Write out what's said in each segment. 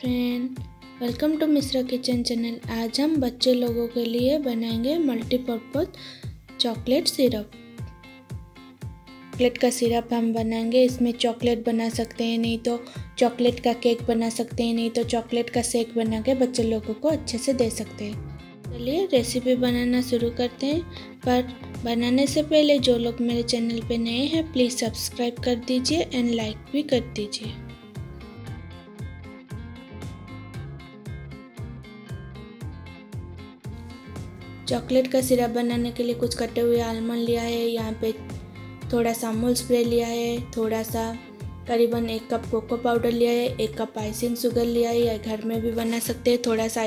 friend welcome to Mishra kitchen channel आज हम बच्चे लोगों के लिए बनाएंगे मल्टीपर्पज चॉकलेट सिरप चॉकलेट का सिरप हम बनाएंगे इसमें चॉकलेट बना सकते हैं नहीं तो चॉकलेट का केक बना सकते हैं नहीं तो चॉकलेट का शेक बना के बच्चे लोगों को अच्छे से दे सकते हैं चलिए रेसिपी बनाना शुरू करते हैं पर बनाने से पहले जो लोग मेरे चैनल पे नए हैं प्लीज़ सब्सक्राइब कर दीजिए एंड लाइक भी कर दीजिए चॉकलेट का सिरप बनाने के लिए कुछ कटे हुए आलमंड लिया है यहाँ पे थोड़ा सा अमूल स्प्रे लिया है थोड़ा सा करीबन एक कप कोको पाउडर लिया है एक कप आइसिंग शुगर लिया है या घर में भी बना सकते हैं थोड़ा सा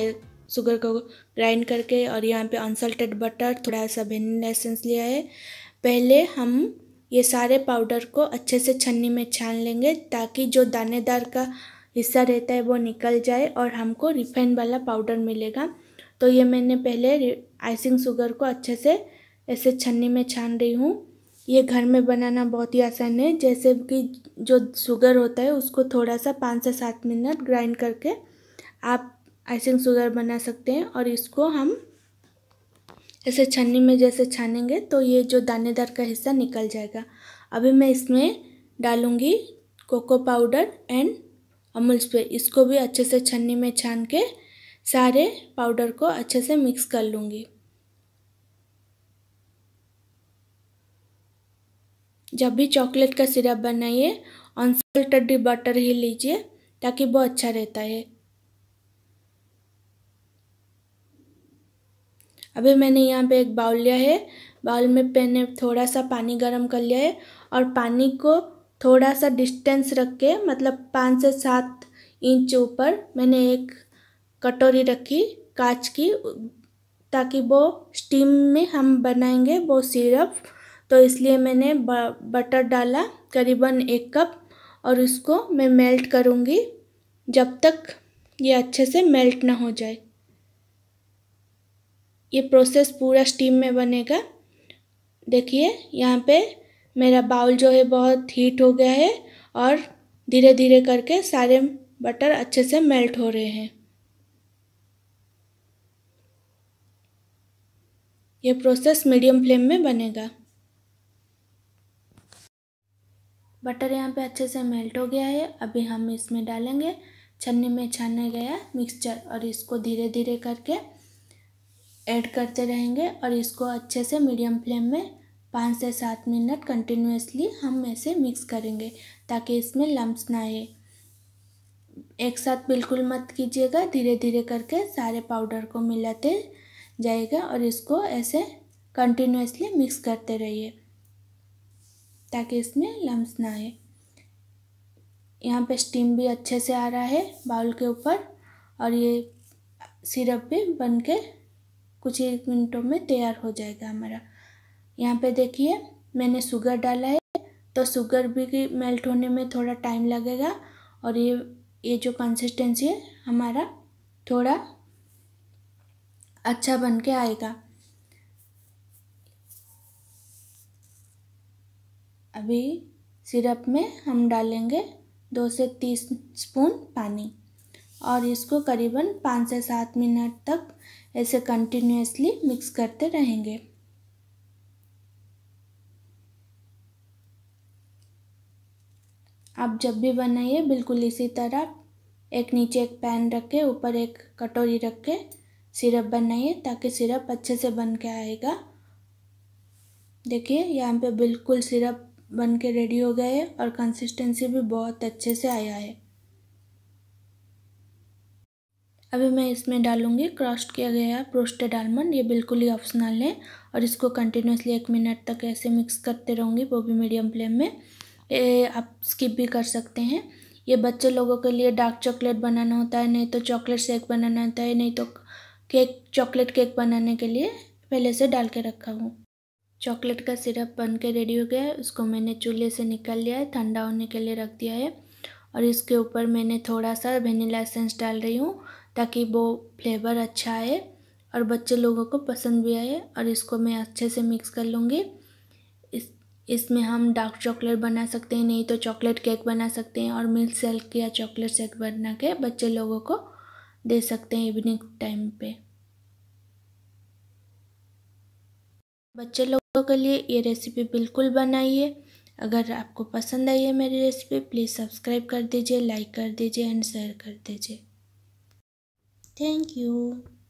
शुगर को ग्राइंड करके और यहाँ पे अनसल्टेड बटर थोड़ा सा वेनिला एसेंस लिया है पहले हम ये सारे पाउडर को अच्छे से छन्नी में छान लेंगे ताकि जो दानेदार का हिस्सा रहता है वो निकल जाए और हमको रिफाइंड वाला पाउडर मिलेगा तो ये मैंने पहले आइसिंग शुगर को अच्छे से ऐसे छन्नी में छान रही हूँ ये घर में बनाना बहुत ही आसान है जैसे कि जो शुगर होता है उसको थोड़ा सा पाँच से सात मिनट ग्राइंड करके आप आइसिंग शुगर बना सकते हैं और इसको हम ऐसे छन्नी में जैसे छानेंगे तो ये जो दानेदार का हिस्सा निकल जाएगा अभी मैं इसमें डालूँगी cocoa powder and Amul spray इसको भी अच्छे से छन्नी में छान के सारे पाउडर को अच्छे से मिक्स कर लूँगी जब भी चॉकलेट का सिरप बनाइए अनसल्टेड बटर ही लीजिए ताकि वो अच्छा रहता है अभी मैंने यहाँ पे एक बाउल लिया है बाउल में मैंने थोड़ा सा पानी गर्म कर लिया है और पानी को थोड़ा सा डिस्टेंस रख के मतलब पाँच से सात इंच ऊपर मैंने एक कटोरी रखी कांच की ताकि वो स्टीम में हम बनाएंगे वो सिरप तो इसलिए मैंने बटर डाला करीबन एक कप और इसको मैं मेल्ट करूँगी जब तक ये अच्छे से मेल्ट ना हो जाए ये प्रोसेस पूरा स्टीम में बनेगा देखिए यहाँ पे मेरा बाउल जो है बहुत हीट हो गया है और धीरे धीरे करके सारे बटर अच्छे से मेल्ट हो रहे हैं यह प्रोसेस मीडियम फ्लेम में बनेगा बटर यहाँ पे अच्छे से मेल्ट हो गया है अभी हम इसमें डालेंगे छन्नी में छाने गया मिक्सचर और इसको धीरे धीरे करके ऐड करते रहेंगे और इसको अच्छे से मीडियम फ्लेम में पाँच से सात मिनट कंटिन्यूसली हम ऐसे मिक्स करेंगे ताकि इसमें लम्ब्स ना आए एक साथ बिल्कुल मत कीजिएगा धीरे धीरे करके सारे पाउडर को मिलाते जाएगा और इसको ऐसे कंटिन्यूसली मिक्स करते रहिए ताकि इसमें लम्स ना आए यहाँ पे स्टीम भी अच्छे से आ रहा है बाउल के ऊपर और ये सिरप भी बन के कुछ ही मिनटों में तैयार हो जाएगा हमारा यहाँ पे देखिए मैंने शुगर डाला है तो शुगर भी मेल्ट होने में थोड़ा टाइम लगेगा और ये ये जो कंसिस्टेंसी है हमारा थोड़ा अच्छा बन के आएगा अभी सिरप में हम डालेंगे दो से तीस स्पून पानी और इसको करीबन पाँच से सात मिनट तक ऐसे कंटिन्यूसली मिक्स करते रहेंगे आप जब भी बनाइए बिल्कुल इसी तरह एक नीचे एक पैन रख के ऊपर एक कटोरी रख के सिरप बनाइए ताकि सिरप अच्छे से बन के आएगा देखिए यहाँ पे बिल्कुल सिरप बन के रेडी हो गए और कंसिस्टेंसी भी बहुत अच्छे से आया है अभी मैं इसमें डालूँगी क्रॉस्ट किया गया प्रोस्टेड आलमंड ये बिल्कुल ही ऑप्शनल है और इसको कंटिन्यूसली एक मिनट तक ऐसे मिक्स करते रहूँगी वो भी मीडियम फ्लेम में ए, आप स्किप भी कर सकते हैं ये बच्चे लोगों के लिए डार्क चॉकलेट बनाना होता है नहीं तो चॉकलेट शेक बनाना होता है नहीं तो केक चॉकलेट केक बनाने के लिए पहले से डाल के रखा हूँ चॉकलेट का सिरप बन के रेडी हो गया है उसको मैंने चूल्हे से निकाल लिया है ठंडा होने के लिए रख दिया है और इसके ऊपर मैंने थोड़ा सा वेनीला एसेंस डाल रही हूँ ताकि वो फ्लेवर अच्छा आए और बच्चे लोगों को पसंद भी आए और इसको मैं अच्छे से मिक्स कर लूँगी इसमें हम डार्क चॉकलेट बना सकते हैं नहीं तो चॉकलेट केक बना सकते हैं और मिल्क सेल्क या चॉकलेट सेक बना के बच्चे लोगों को दे सकते हैं इवनिंग टाइम पे बच्चे लोगों के लिए ये रेसिपी बिल्कुल बनाइए अगर आपको पसंद आई है मेरी रेसिपी प्लीज़ सब्सक्राइब कर दीजिए लाइक कर दीजिए एंड शेयर कर दीजिए थैंक यू